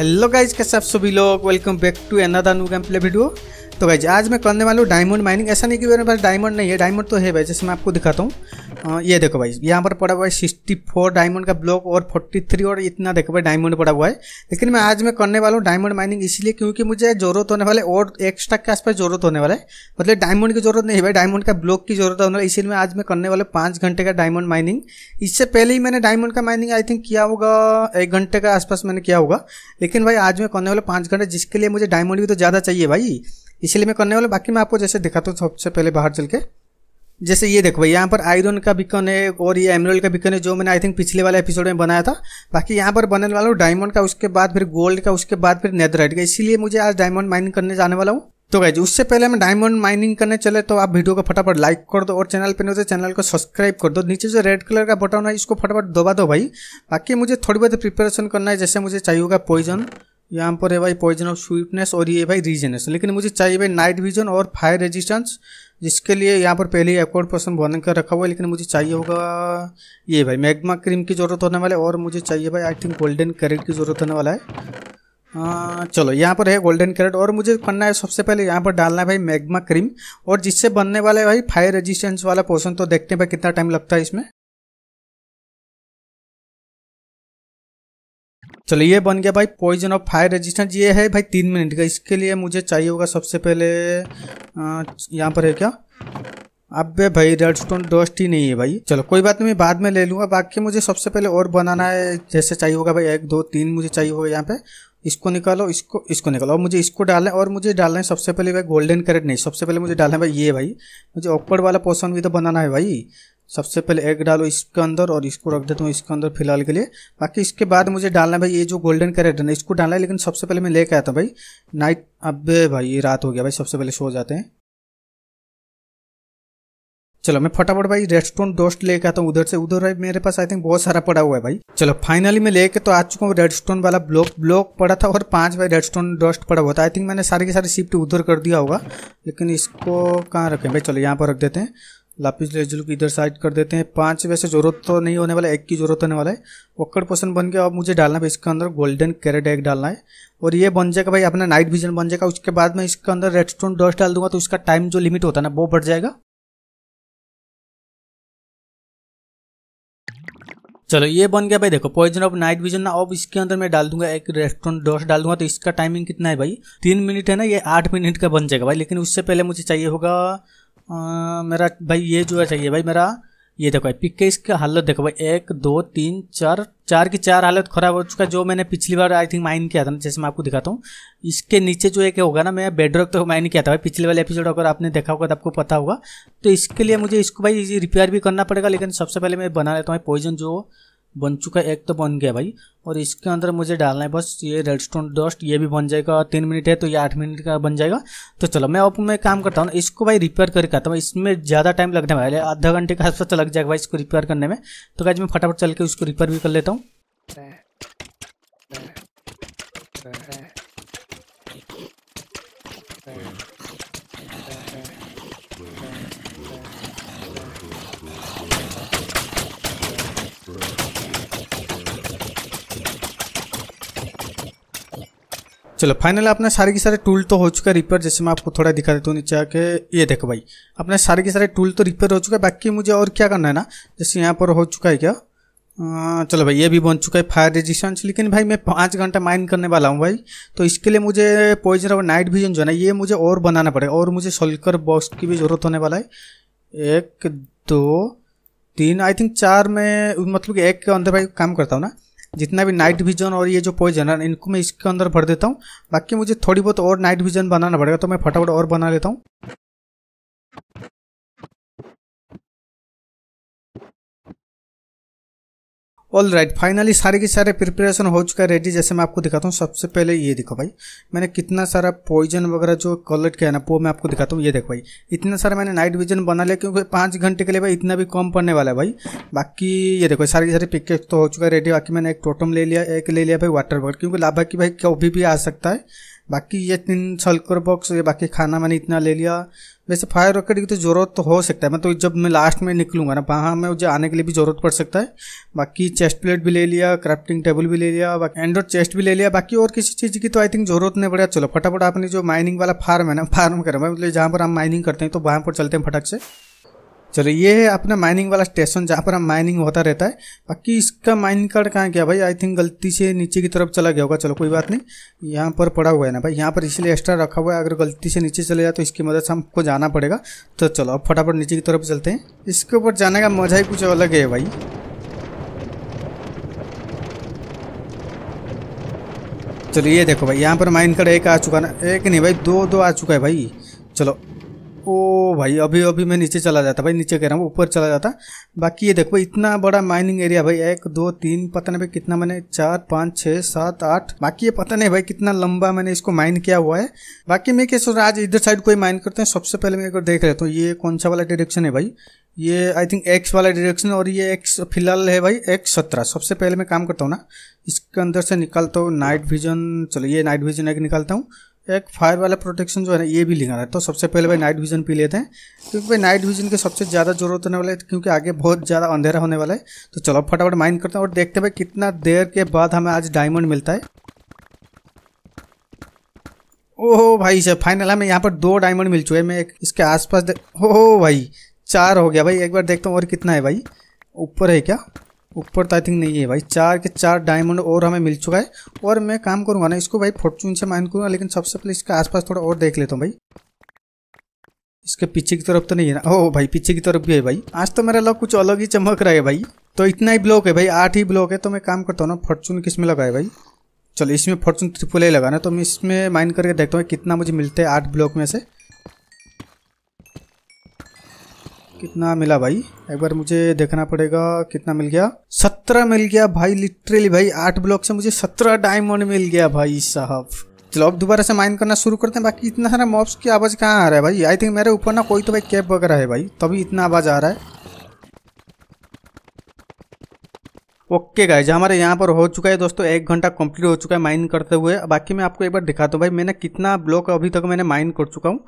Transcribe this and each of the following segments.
hello guys कैसे आप सभी लोग welcome back to another new game play video तो भाई आज मैं करने वाला हूँ डायमंड माइनिंग ऐसा नहीं कि मेरे पास डायमंड नहीं है डायमंड तो है भाई जैसे मैं आपको दिखाता हूँ हाँ, ये देखो भाई यहाँ पर पड़ा हुआ है सिक्सटी फोर डायमंड का ब्लॉक और फोर्टी थ्री और इतना देखो भाई डायमंड पड़ा हुआ है लेकिन मैं आज मैं करने वाला हूँ डायमंड माइनिंग इसीलिए क्योंकि मुझे जरूरत होने वाले और एक्स्ट्रा के आसपास जरूरत होने वाला है मतलब डायमंड की जरूरत नहीं है भाई डायमंड का ब्लॉक की जरूरत होने वाली इसीलिए मैं आज मैं करने वाले पाँच घंटे का डायमंड माइनिंग इससे पहले ही मैंने डायमंड का माइनिंग आई थिंक किया होगा एक घंटे के आसपास मैंने किया होगा लेकिन भाई आज मैं करने वाला पाँच घंटे जिसके लिए मुझे डायमंड भी तो ज़्यादा चाहिए भाई इसीलिए मैं करने वाला बाकी मैं आपको जैसे दिखाता हूँ सबसे पहले बाहर चल के जैसे ये देखो भाई यहाँ पर आयरन का बिकन है और ये एमरल्ड का बिकन है जो मैंने आई थिंक पिछले वाले एपिसोड में बनाया था बाकी यहाँ पर बनने वाला हूँ डायमंड का उसके बाद फिर गोल्ड का उसके बाद फिर नेदराइट का इसीलिए मुझे आज डायमंड माइनिंग करने जाने वाला हूँ तो जी उससे पहले मैं डायमंड माइनिंग करने चले तो आप वीडियो को फटाफट लाइक कर दो और चैनल पर नहीं चैनल तो को सब्सक्राइब कर दो नीचे जो रेड कलर का बटन है इसको फटाफट दबा दो भाई बाकी मुझे थोड़ी बहुत प्रिपरेशन करना है जैसे मुझे चाहिए होगा पॉइजन यहाँ पर है भाई पॉइजन ऑफ स्वीटनेस और ये भाई रीजनेशन लेकिन मुझे चाहिए भाई नाइट विजन और फायर रेजिस्टेंस जिसके लिए यहाँ पर पहले ही अकॉर्ड पर्सन वार्निंग कर रखा हुआ है लेकिन मुझे चाहिए होगा ये भाई मैग्मा क्रीम की ज़रूरत होने वाली है और मुझे चाहिए भाई आई थिंक गोल्डन कैरेट की ज़रूरत होने वाला है आ, चलो यहाँ पर है गोल्डन कैरेट और मुझे करना है सबसे पहले यहाँ पर डालना है भाई मैग्मा क्रीम और जिससे बनने वाला है भाई फायर रेजिस्टेंस वाला पोर्सन तो देखते हैं भाई कितना टाइम लगता है इसमें तो चलो ये बन गया भाई पॉइजन ऑफ फायर रेजिस्टेंट ये है भाई तीन मिनट का इसके लिए मुझे चाहिए होगा सबसे पहले यहाँ पर है क्या अबे भाई रेड स्टोन डस्ट ही नहीं है भाई चलो कोई बात नहीं बाद में ले लूंगा बाकी मुझे सबसे पहले और बनाना है जैसे चाहिए होगा भाई एक दो तीन मुझे चाहिए होगा यहाँ पे इसको निकालो इसको इसको निकालो और मुझे इसको डालना है और मुझे डालना है सबसे पहले भाई गोल्डन करेट नहीं सबसे पहले मुझे डालना है भाई ये भाई मुझे ऑकवर्ड वाला पोषण भी तो बनाना है भाई सबसे पहले एग डालो इसके अंदर और इसको रख देता हूँ इसके अंदर फिलहाल के लिए बाकी इसके बाद मुझे डालना है भाई ये जो गोल्डन कैरेट है ना इसको डालना है लेकिन सबसे पहले मैं लेके आया था भाई नाइट अब भाई ये रात हो गया भाई सबसे पहले सो जाते हैं चलो मैं फटाफट भाई रेडस्टोन डोस्ट लेके आता हूँ उधर से उधर भाई मेरे पास आई थिंक बहुत सारा पड़ा हुआ है भाई चलो फाइनली मैं लेके तो आ चुका हूँ रेडस्टोन वाला ब्लॉक ब्लॉक पड़ा था और पांच भाई रेडस्टोन डोस्ट पड़ा हुआ था आई थिंक मैंने सारे के सारे शिफ्ट उधर कर दिया होगा लेकिन इसको कहाँ रखें भाई चलो यहाँ पर रख देते हैं लापिस लेजुल को इधर साइड कर देते हैं पांच वैसे जरूरत तो नहीं होने वाला एक की जरूरत होने वाला है वक्कड़ पोषण बन के अब मुझे डालना है इसके अंदर गोल्डन कैरेट एग डालना है और ये बन जाएगा भाई अपना नाइट विजन बन जाएगा उसके बाद मैं इसके अंदर रेड स्टोन डस्ट डाल दूंगा तो इसका टाइम जो लिमिट होता है ना वो बढ़ जाएगा चलो ये बन गया भाई देखो पॉइजन ऑफ नाइट विजन ना अब इसके अंदर मैं डाल दूंगा एक रेस्टोरेंट डोस डाल दूंगा तो इसका टाइमिंग कितना है भाई तीन मिनट है ना ये आठ मिनट का बन जाएगा भाई लेकिन उससे पहले मुझे चाहिए होगा हाँ, मेरा भाई ये जो है चाहिए भाई मेरा ये देखो पिक के इसका हालत देखो भाई एक दो तीन चार चार की चार हालत खराब हो चुका है जो मैंने पिछली बार आई थिंक माइन किया था ना जैसे मैं आपको दिखाता हूँ इसके नीचे जो एक होगा ना मैं बेडरॉक तो माइन किया था भाई पिछले वाले एपिसोड अगर आपने देखा होगा तो आपको पता होगा तो इसके लिए मुझे इसको भाई रिपेयर भी करना पड़ेगा लेकिन सबसे पहले मैं बना लेता हूँ पॉइजन जो बन चुका एक तो बन गया भाई और इसके अंदर मुझे डालना है बस ये रेड स्टोन डस्ट ये भी बन जाएगा तीन मिनट है तो ये आठ मिनट का बन जाएगा तो चलो मैं अब मैं काम करता हूँ इसको भाई रिपेयर करके आता हूँ इसमें ज़्यादा टाइम लगने वाला है आधा घंटे का आसपास तो लग जाएगा भाई इसको रिपेयर करने में तो क्या मैं फटाफट चल के उसको रिपेयर भी कर लेता हूँ चलो फाइनल अपना सारे के सारे टूल तो हो चुका है रिपेयर जैसे मैं आपको थोड़ा दिखा देता हूँ नीचे आके ये देखो भाई अपने सारे के सारे टूल तो रिपेयर हो चुका है बाकी मुझे और क्या करना है ना जैसे यहाँ पर हो चुका है क्या अं, चलो भाई ये भी बन चुका है फायर रेजिस्टेंस लेकिन भाई मैं पाँच घंटा माइन करने वाला हूँ भाई तो इसके लिए मुझे पॉइजन और नाइट विजन जो है ना ये मुझे और बनाना पड़ेगा और मुझे सोलकर बॉक्स की भी ज़रूरत होने वाला है एक दो तीन आई थिंक चार में मतलब कि एक के अंदर भाई काम करता हूँ ना जितना भी नाइट विजन और ये जो पॉइजन है इनको मैं इसके अंदर भर देता हूँ बाकी मुझे थोड़ी बहुत और नाइट विजन बनाना पड़ेगा तो मैं फटाफट और बना लेता हूँ ऑल राइट फाइनली सारे के सारे प्रिपरेशन हो चुका है रेडी जैसे मैं आपको दिखाता हूँ सबसे पहले ये देखो भाई मैंने कितना सारा पॉइजन वगैरह जो कलेक्ट किया ना वो मैं आपको दिखाता हूँ ये देखो भाई इतना सारा मैंने नाइट विजन बना लिया क्योंकि पाँच घंटे के लिए भाई इतना भी कम पड़ने वाला है भाई बाकी ये देखो सारे के सारे पिकेट तो हो चुका है रेडी बाकी मैंने एक टोटम ले लिया एक ले लिया भाई वाटर बॉल क्योंकि लाभा की भाई कभी भी आ सकता है बाकी ये तीन सल्कर बॉक्स ये बाकी खाना मैंने इतना ले लिया वैसे फायर रॉकेट की तो ज़रूरत तो हो सकता है मैं तो जब मैं लास्ट में निकलूँगा ना वहाँ में मुझे आने के लिए भी ज़रूरत पड़ सकता है बाकी चेस्ट प्लेट भी ले लिया क्राफ्टिंग टेबल भी ले लिया बाकी एंड्रॉइड चेस्ट भी ले लिया बाकी और किसी चीज़ की तो आई थिंक ज़रूरत नहीं पड़ेगा चलो फटाफट आपने जो माइनिंग वाला फार्म है ना फार्म करें मतलब जहाँ पर हम माइनिंग करते हैं तो वहाँ पर चलते हैं फटक से चलो ये है अपना माइनिंग वाला स्टेशन जहाँ पर हम माइनिंग होता रहता है बाकी इसका माइनिंग कार्ड कहाँ गया भाई आई थिंक गलती से नीचे की तरफ चला गया होगा चलो कोई बात नहीं यहाँ पर पड़ा हुआ है ना भाई यहाँ पर इसलिए एक्स्ट्रा रखा हुआ है अगर गलती से नीचे चले जाए तो इसकी मदद से हमको जाना पड़ेगा तो चलो अब फटाफट नीचे की तरफ चलते हैं इसके ऊपर जाने का मजा ही कुछ अलग है भाई चलो ये देखो भाई यहाँ पर माइन कार्ड एक आ चुका ना एक नहीं भाई दो दो आ चुका है भाई चलो ओ भाई अभी अभी मैं नीचे चला जाता भाई नीचे कह रहा हूँ ऊपर चला जाता बाकी ये देखो इतना बड़ा माइनिंग एरिया भाई एक दो तीन पता नहीं भाई कितना मैंने चार पाँच छः सात आठ बाकी ये पता नहीं भाई कितना लंबा मैंने इसको माइन किया हुआ है बाकी मैं क्या सोच रहा आज इधर साइड कोई माइन करते हैं सबसे पहले मैं एक देख लेता हूँ ये कौन सा वाला डायरेक्शन है भाई ये आई थिंक एक्स वाला डायरेक्शन और ये एक्स फिलहाल है भाई एक्स सत्रह सबसे पहले मैं काम करता हूँ ना इसके अंदर से निकालता हूँ नाइट विजन चलो ये नाइट विजन एक निकालता हूँ एक फायर वाला प्रोटेक्शन जो है ना ये भी लिखा है तो सबसे पहले भाई नाइट विजन पी लेते हैं क्योंकि भाई नाइट विजन के सबसे ज़्यादा जरूरत होने वाला है क्योंकि आगे बहुत ज़्यादा अंधेरा होने वाला है तो चलो फटाफट माइंड करते हैं और देखते हैं भाई कितना देर के बाद हमें आज डायमंड मिलता है ओहो भाई सर फाइनल हमें यहाँ पर दो डायमंड मिल चुके हैं मैं इसके आसपास हो भाई चार हो गया भाई एक बार देखता हूँ और कितना है भाई ऊपर है क्या ऊपर तो आई थिंक नहीं है भाई चार के चार डायमंड और हमें मिल चुका है और मैं काम करूँगा ना इसको भाई फॉर्चून से माइन करूँगा लेकिन सबसे पहले इसके आसपास थोड़ा और देख लेता हूँ भाई इसके पीछे की तरफ तो नहीं है ना ओ भाई पीछे की तरफ भी है भाई आज तो मेरा लग कुछ अलग ही चमक रहा है भाई तो इतना ही ब्लॉक है भाई आठ ही ब्लॉक है तो मैं काम करता हूँ ना फॉर्चून किस में लगा है भाई चलो इसमें फॉर्चून त्रिपुल ही लगाना तो मैं इसमें माइन करके देखता हूँ कितना मुझे मिलता है आठ ब्लॉक में से कितना मिला भाई एक बार मुझे देखना पड़ेगा कितना मिल गया सत्रह मिल गया भाई लिटरली भाई आठ ब्लॉक से मुझे सत्रह डायमंड मिल गया भाई साहब चलो अब दोबारा से माइन करना शुरू करते हैं बाकी इतना सारा मॉब्स की आवाज़ कहाँ आ रहा है भाई आई थिंक मेरे ऊपर ना कोई तो भाई कैब वगैरह है भाई तभी इतना आवाज़ आ रहा है ओके गाइज हमारे यहाँ पर हो चुका है दोस्तों एक घंटा कंप्लीट हो चुका है माइन करते हुए बाकी मैं आपको एक बार दिखाता हूँ भाई मैंने कितना ब्लॉक अभी तक मैंने माइन कर चुका हूँ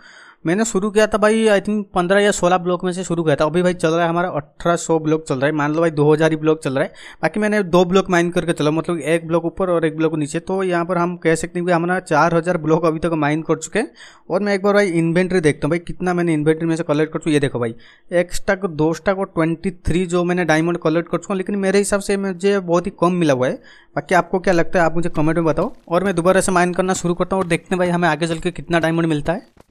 मैंने शुरू किया था भाई आई थिंक पंद्रह या सोलह ब्लॉक में से शुरू किया था अभी भाई चल रहा है हमारा अट्ठारह सौ ब्लॉक चल रहा है मान लो भाई दो हज़ार ही ब्लॉक चल रहा है बाकी मैंने दो ब्लॉक माइन करके चला मतलब एक ब्लॉक ऊपर और एक ब्लॉक नीचे तो यहाँ पर हम कह सकते हैं कि हमारा चार हज़ार ब्लॉक अभी तक माइन कर चुके हैं और मैं एक बार भाई इन्वेंट्री देखता हूँ भाई कितना मैंने इन्वेंट्री में से कलेक्ट कर चुका ये देखो भाई एक स्टाक दो स्टाक और ट्वेंटी थ्री जो मैंने डायमंड कलेक्ट कर चुका हूँ लेकिन मेरे हिसाब से मुझे बहुत ही कम मिला हुआ है बाकी आपको क्या लगता है आप मुझे कमेंट में बताओ और मैं दोबारा से माइन करना शुरू करता हूँ और देखते हैं भाई हमें आगे चल के कितना डायमंड मिलता है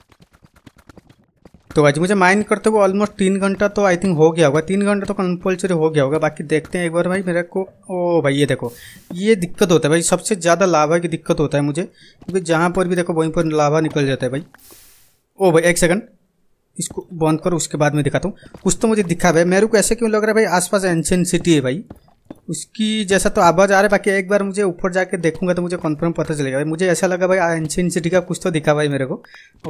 तो आज मुझे माइंड करते हुए ऑलमोस्ट तीन घंटा तो आई थिंक हो गया होगा तीन घंटा तो कंपल्सरी हो गया होगा बाकी देखते हैं एक बार भाई मेरे को ओ भाई ये देखो ये दिक्कत होता है भाई सबसे ज़्यादा लाभा की दिक्कत होता है मुझे क्योंकि जहाँ पर भी देखो वहीं पर लाभा निकल जाता है भाई ओ भाई एक सेकंड इसको बंद करो उसके बाद में दिखाता हूँ कुछ तो मुझे दिखा भाई मेरे को ऐसे क्यों लग रहा है भाई आस पास सिटी है भाई उसकी जैसा तो आवाज़ आ रहा है बाकी एक बार मुझे ऊपर जाके देखूंगा तो मुझे कन्फर्म पता चलेगा भाई मुझे ऐसा लगा भाई एंशियन सिटी का कुछ तो दिखा भाई मेरे को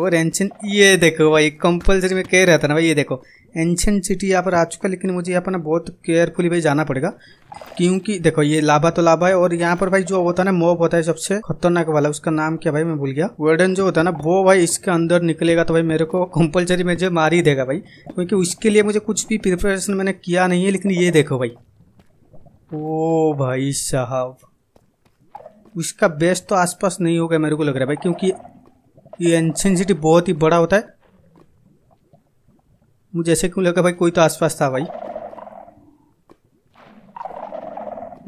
और एंशियन ये देखो भाई कंपलसरी में कह रहा था ना भाई ये देखो एंशियन सिटी यहाँ पर आ चुका है लेकिन मुझे यहाँ पर ना बहुत केयरफुली भाई जाना पड़ेगा क्योंकि देखो ये लाभा तो लाभा है और यहाँ पर भाई जो होता है ना मोब होता है सबसे खतरनाक वाला उसका नाम क्या भाई मैं भूल गया वर्डन जो होता है ना वो भाई इसके अंदर निकलेगा तो भाई मेरे को कंपलसरी मुझे मार ही देगा भाई क्योंकि उसके लिए मुझे कुछ भी प्रिपरेशन मैंने किया नहीं है लेकिन ये देखो भाई ओ भाई साहब उसका बेस तो आसपास नहीं होगा मेरे को लग रहा है भाई क्योंकि ये एंशन सिटी बहुत ही बड़ा होता है मुझे ऐसे क्यों लगा भाई कोई तो आसपास था भाई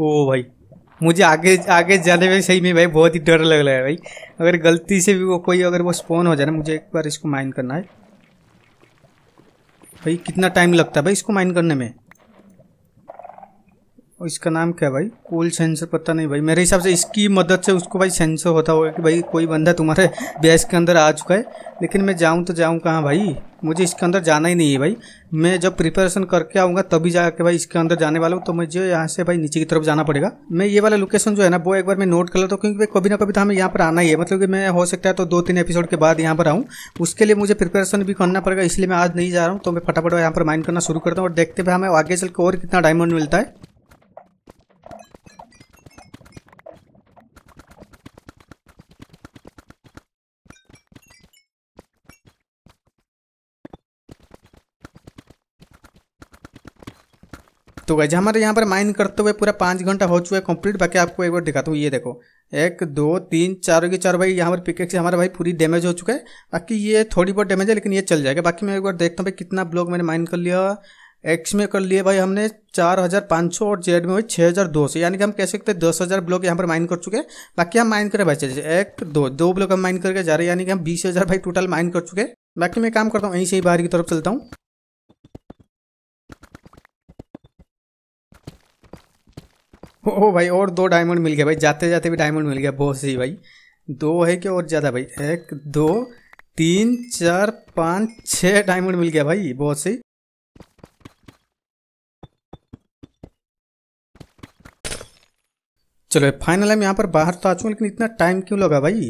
ओ भाई मुझे आगे आगे जाने में सही में भाई बहुत ही डर लग रहा है भाई अगर गलती से भी वो कोई अगर वो स्पॉन हो जाए ना मुझे एक बार इसको माइन करना है भाई कितना टाइम लगता है भाई इसको माइन करने में और इसका नाम क्या भाई कूल सेंसर पता नहीं भाई मेरे हिसाब से इसकी मदद से उसको भाई सेंसर होता होगा कि भाई कोई बंदा तुम्हारे बेस के अंदर आ चुका है लेकिन मैं जाऊँ तो जाऊँ कहाँ भाई मुझे इसके अंदर जाना ही नहीं है भाई मैं जब प्रिपरेशन करके आऊँगा तभी जाके भाई इसके अंदर जाने वाला हूँ तो मुझे यहाँ से भाई नीचे की तरफ जाना पड़ेगा मैं ये वाला लोकेशन जो है ना वो एक बार मैं नोट कर लेता हूँ क्योंकि भाई कभी ना कभी तो हमें यहाँ पर आना ही है मतलब कि मैं हो सकता है तो दो तीन एपिसोड के बाद यहाँ पर आऊँ उसके लिए मुझे प्रिपरेशन भी करना पड़ेगा इसलिए मैं आज नहीं जा रहा हूँ तो मैं फटाफट यहाँ पर माइंड करना शुरू करता हूँ और देखते हुए हमें आगे चल के और कितना डायमंड मिलता है तो गैज हमारे यहाँ पर माइन करते हुए पूरा पाँच घंटा हो चुका है कंप्लीट बाकी आपको एक बार दिखाता हूँ ये देखो एक दो तीन चारों के चार भाई यहाँ पर पिकेक से हमारा भाई पूरी डैमेज हो चुका है बाकी ये थोड़ी बहुत डैमेज है लेकिन ये चल जाएगा बाकी मैं एक बार देखता हूँ भाई कितना ब्लॉक मैंने माइन कर लिया एक्स में कर लिए भाई हमने चार हज़ार पाँच सौ और जेड में भाई छः हज़ार दो सौ यानी कि हम कह सकते हैं दस हज़ार ब्लॉक यहाँ पर माइन कर चुके हैं बाकी हम माइन करें भाई चलिए एक दो दो ब्लॉक हम माइन करके जा रहे हैं यानी कि हम बीस हज़ार भाई टोटल माइन कर चुके हैं बाकी मैं काम करता हूँ यहीं से ही बाहर की तरफ चलता हूँ ओ भाई और दो डायमंड मिल गया भाई जाते जाते भी डायमंड मिल गया बहुत सही भाई दो है कि और ज़्यादा भाई एक दो तीन चार पाँच छः डायमंड मिल गया भाई बहुत सही चलो फाइनल हम यहाँ पर बाहर तो आ चुके लेकिन इतना टाइम क्यों लगा भाई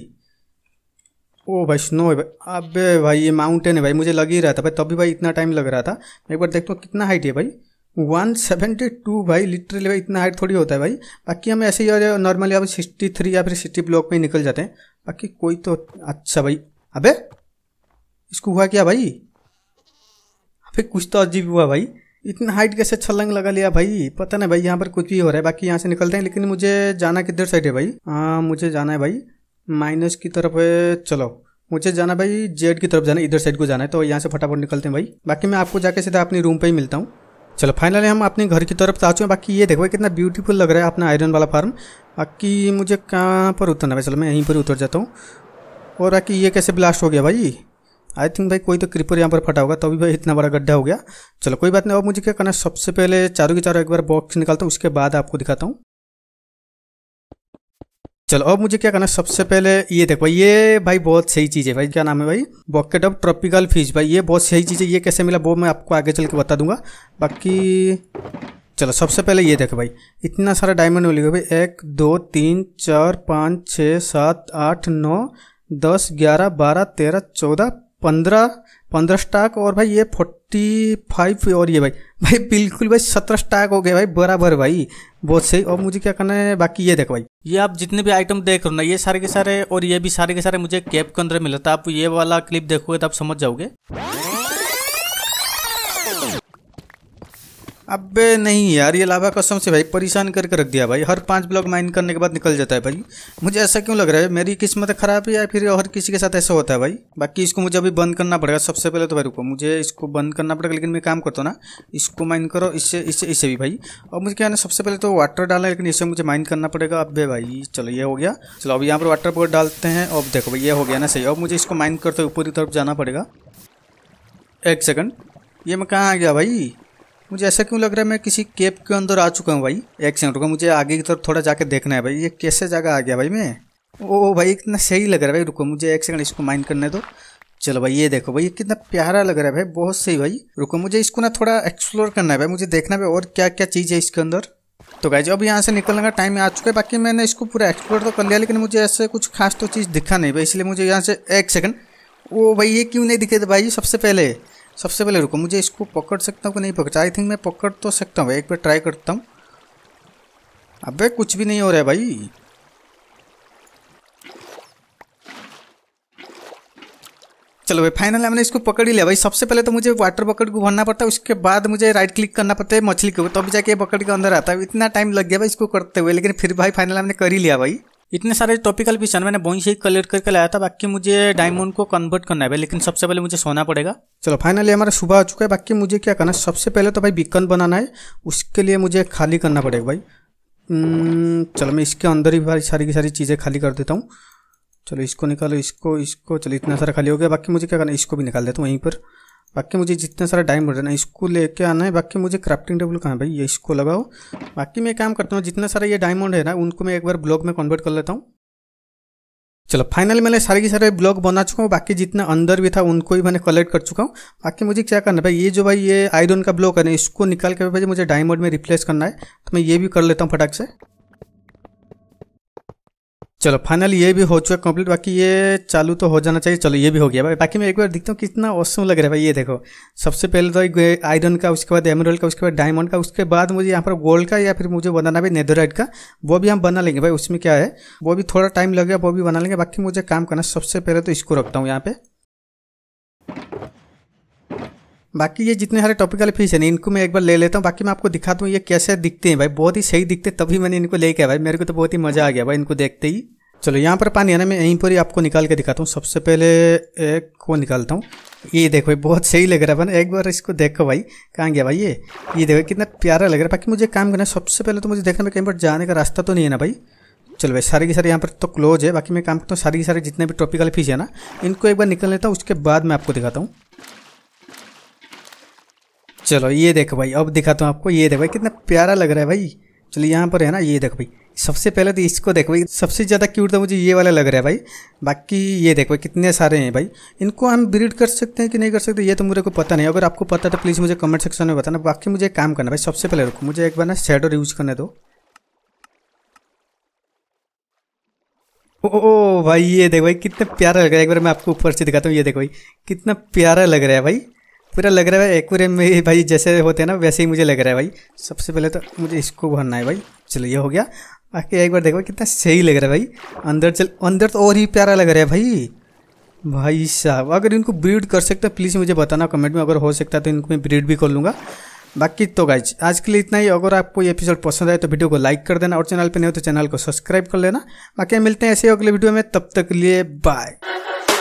ओ भाई स्नो है भाई अबे भाई ये माउंटेन है भाई मुझे लग ही रहा था भाई तब भी भाई इतना टाइम लग रहा था एक बार देखता हूँ कितना हाइट है भाई वन सेवेंटी टू भाई लिटरली भाई इतना हाइट थोड़ी होता है भाई बाकी हम ऐसे ही नॉर्मली आप सिक्सटी थ्री या फिर सिक्सटी ब्लॉक में ही निकल जाते हैं बाकी कोई तो अच्छा भाई अबे इसको हुआ क्या भाई फिर कुछ तो अजीब हुआ भाई इतना हाइट कैसे छलंग लगा लिया भाई पता नहीं भाई यहाँ पर कुछ भी हो रहा है बाकी यहाँ से निकलते हैं लेकिन मुझे जाना किधर साइड है भाई हाँ मुझे जाना है भाई माइनस की तरफ है चलो मुझे जाना भाई जेड की तरफ जाना इधर साइड को जाना है तो यहाँ से फटाफट निकलते हैं भाई बाकी मैं आपको जाके सीधा अपने रूम पर ही मिलता हूँ चलो फाइनली हम अपने घर की तरफ आ चुके हैं बाकी ये देखो कितना ब्यूटीफुल लग रहा है अपना आयरन वाला फार्म बाकी मुझे कहाँ पर उतरना है चलो मैं यहीं पर उतर जाता हूँ और बाकी ये कैसे ब्लास्ट हो गया भाई आई थिंक भाई कोई तो क्रीपर यहाँ पर फटा होगा तभी भाई इतना बड़ा गड्ढा हो गया चलो कोई बात नहीं अब मुझे क्या करना सबसे पहले चारों की चारों एक बार बॉक्स निकालता हूँ उसके बाद आपको दिखाता हूँ चलो अब मुझे क्या करना है सबसे पहले ये देखो ये भाई बहुत सही चीज़ है भाई क्या नाम है भाई बॉकेट ऑफ ट्रॉपिकल फिश भाई ये बहुत सही चीज़ है ये कैसे मिला वो मैं आपको आगे चल के बता दूंगा बाकी चलो सबसे पहले ये देखो भाई इतना सारा डायमंड मिलेगा भाई एक दो तीन चार पाँच छः सात आठ नौ दस ग्यारह बारह तेरह चौदह पंद्रह पंद्रह स्टाक और भाई ये फोर्टी फाइव और ये भाई भाई बिल्कुल भाई सत्रह स्टाक हो गया भाई बराबर भाई बहुत सही और मुझे क्या करना है बाकी ये देखो भाई ये आप जितने भी आइटम देख रहे हो ना ये सारे के सारे और ये भी सारे के सारे मुझे कैप के अंदर मिला था तो आप ये वाला क्लिप देखोगे तो आप समझ जाओगे अबे नहीं यार ये लाभा कसम से भाई परेशान करके रख दिया भाई हर पांच ब्लॉक माइन करने के बाद निकल जाता है भाई मुझे ऐसा क्यों लग रहा है मेरी किस्मत खराब है या फिर हर किसी के साथ ऐसा होता है भाई बाकी इसको मुझे अभी बंद करना पड़ेगा सबसे पहले तो भाई रुको मुझे इसको बंद करना पड़ेगा लेकिन मैं काम करता हूँ ना इसको माइन करो इससे इससे इससे भी भाई और मुझे क्या है ना सबसे पहले तो वाटर डालना लेकिन इसे मुझे माइन करना पड़ेगा अब भाई चलो ये हो गया चलो अब यहाँ पर वाटर बोर्ड डालते हैं अब देखो भाई ये हो गया ना सही अब मुझे इसको माइन करते हुए की तरफ जाना पड़ेगा एक सेकंड ये मैं कहाँ आ गया भाई मुझे ऐसा क्यों लग रहा है मैं किसी केप के अंदर आ चुका हूँ भाई एक सेकंड रुको मुझे आगे की तरफ थोड़ा जाके देखना है भाई ये कैसे जगह आ गया भाई मैं ओ भाई इतना सही लग रहा है भाई रुको मुझे एक सेकंड इसको माइंड करने दो चलो भाई ये देखो भाई ये कितना प्यारा लग रहा है भाई बहुत सही भाई रुको मुझे इसको ना थोड़ा एक्सप्लोर करना है भाई मुझे देखना है और क्या क्या चीज़ है इसके अंदर तो भाई अब यहाँ से निकलने का टाइम आ चुका है बाकी मैंने इसको पूरा एक्सप्लोर तो कर लिया लेकिन मुझे ऐसे कुछ खास तो चीज़ दिखा नहीं भाई इसलिए मुझे यहाँ से एक सेकंड ओ भाई ये क्यों नहीं दिखे थे भाई सबसे पहले सबसे पहले रुको मुझे इसको पकड़ सकता हूँ कि नहीं पकड़ आई थिंक मैं पकड़ तो सकता हूँ एक बार ट्राई करता हूँ अबे कुछ भी नहीं हो रहा है भाई चलो भाई फाइनल हमने इसको पकड़ ही लिया भाई सबसे पहले तो मुझे वाटर बकेट को भरना पड़ता है उसके बाद मुझे राइट क्लिक करना पड़ता है मछली को तब तो जाके बकेट के अंदर आता है इतना टाइम लग गया भाई इसको करते हुए लेकिन फिर भाई फाइनल हमने कर ही लिया भाई इतने सारे टॉपिकल क्वेश्चन मैंने बॉइंग से ही कलेक्ट करके लाया था बाकी मुझे डायमंड को कन्वर्ट करना है लेकिन सबसे पहले मुझे सोना पड़ेगा चलो फाइनली हमारा सुबह आ चुका है बाकी मुझे क्या करना है सबसे पहले तो भाई बिकन बनाना है उसके लिए मुझे खाली करना पड़ेगा भाई हम्म, चलो मैं इसके अंदर ही भाई सारी की सारी चीज़ें खाली कर देता हूँ चलो इसको निकालो इसको इसको चलो इतना सारा खाली हो गया बाकी मुझे क्या करना है इसको भी निकाल देता हूँ वहीं पर बाकी मुझे जितना सारा डायमंड है ना इसको लेके आना है बाकी मुझे क्राफ्टिंग टेबल कहाँ है भाई ये इसको लगाओ बाकी मैं काम करता हूँ जितना सारा ये डायमंड है ना उनको मैं एक बार ब्लॉक में कन्वर्ट कर लेता हूँ चलो फाइनली मैंने सारे के सारे ब्लॉग बना चुका हूँ बाकी जितना अंदर भी था उनको ही मैंने कलेक्ट कर चुका हूँ बाकी मुझे क्या करना है भाई ये जो भाई ये आयरन का ब्लॉक है ना इसको निकाल के भाई मुझे डायमंड में रिप्लेस करना है तो मैं ये भी कर लेता हूँ फटाक से चलो फाइनली ये भी हो चुका कंप्लीट बाकी ये चालू तो हो जाना चाहिए चलो ये भी हो गया भाई बाकी मैं एक बार देखता हूँ कितना औसम लग रहा है भाई ये देखो सबसे पहले तो आयरन का उसके बाद एमरल का उसके बाद डायमंड का उसके बाद मुझे यहाँ पर गोल्ड का या फिर मुझे बनाना भी नेदोराइट का वो भी हम बना लेंगे भाई उसमें क्या है वो भी थोड़ा टाइम लगेगा वो भी बना लेंगे बाकी मुझे काम करना सबसे पहले तो इसको रखता हूँ यहाँ पे बाकी ये जितने सारे टॉपिकल फिश हैं इनको मैं एक बार ले लेता हूँ बाकी मैं आपको दिखाता हूँ ये कैसे दिखते हैं भाई बहुत ही सही दिखते हैं तभी मैंने इनको ले गया भाई मेरे को तो बहुत ही मजा आ गया भाई इनको देखते ही चलो यहाँ पर पानी है ना मैं यहीं पर ही आपको निकाल के दिखाता हूँ सबसे पहले एक को निकालता हूँ ये देखो भाई बहुत सही लग रहा है ना एक बार इसको देखो भाई कहाँ गया भाई ये ये देखो कितना प्यारा लग रहा है बाकी मुझे काम करना है सबसे पहले तो मुझे देखना मैं कहीं पर जाने का रास्ता तो नहीं है ना भाई चलो भाई सारे की सारे यहाँ पर तो क्लोज है बाकी मैं काम करता हूँ सारी की सारी जितने भी ट्रॉपिकल फिश है ना इनको एक बार निकल लेता हूँ उसके बाद मैं आपको दिखाता हूँ चलो ये देखो भाई अब दिखाता हूँ आपको ये देखो भाई कितना प्यारा लग रहा है भाई चलिए यहाँ पर है ना ये देखो भाई सबसे पहले तो इसको देखो भाई सबसे ज़्यादा क्यूट तो मुझे ये वाला लग रहा है भाई बाकी ये देखो कितने सारे हैं भाई इनको हम ब्रीड कर सकते हैं कि नहीं कर सकते ये तो मुझे को पता नहीं अगर आपको पता है तो प्लीज़ मुझे कमेंट सेक्शन में बताना बाकी मुझे काम करना भाई सबसे पहले रुको मुझे एक बार ना शेडर यूज़ करने दो ओ भाई ये देखो भाई कितना प्यारा लग रहा है एक बार मैं आपको ऊपर से दिखाता हूँ ये देखो भाई कितना प्यारा लग रहा है भाई पूरा लग रहा है एक्वेरियम में भाई जैसे होते हैं ना वैसे ही मुझे लग रहा है भाई सबसे पहले तो मुझे इसको भरना है भाई चलो ये हो गया आके एक बार देखो कितना सही लग रहा है भाई अंदर चल अंदर तो और ही प्यारा लग रहा है भाई भाई साहब अगर इनको ब्रीड कर सकते हो प्लीज़ मुझे बताना कमेंट में अगर हो सकता है तो इनको मैं ब्रीड भी कर लूँगा बाकी तो गाइज आज के लिए इतना ही अगर आपको ये एपिसोड पसंद आए तो वीडियो को लाइक कर देना और चैनल पर नहीं हो तो चैनल को सब्सक्राइब कर लेना बाकी मिलते हैं ऐसे अगले वीडियो में तब तक लिए बाय